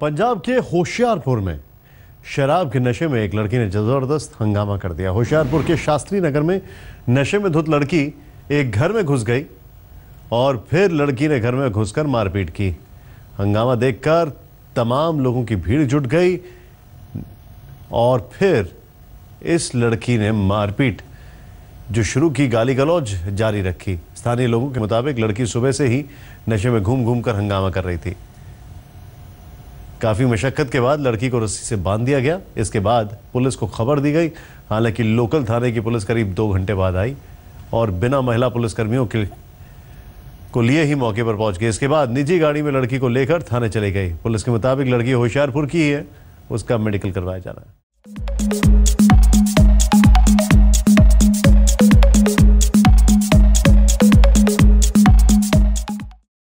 पंजाब के होशियारपुर में शराब के नशे में एक लड़की ने ज़बरदस्त हंगामा कर दिया होशियारपुर के शास्त्री नगर में नशे में धुत लड़की एक घर में घुस गई और फिर लड़की ने घर में घुसकर मारपीट की हंगामा देखकर तमाम लोगों की भीड़ जुट गई और फिर इस लड़की ने मारपीट जो शुरू की गाली गलौज जारी रखी स्थानीय लोगों के मुताबिक लड़की सुबह से ही नशे में घूम घूम कर हंगामा कर रही थी काफ़ी मशक्क़त के बाद लड़की को रस्सी से बांध दिया गया इसके बाद पुलिस को खबर दी गई हालांकि लोकल थाने की पुलिस करीब दो घंटे बाद आई और बिना महिला पुलिसकर्मियों के को लिए ही मौके पर पहुंच गए इसके बाद निजी गाड़ी में लड़की को लेकर थाने चले गए पुलिस के मुताबिक लड़की होशियारपुर की है उसका मेडिकल करवाया जा रहा है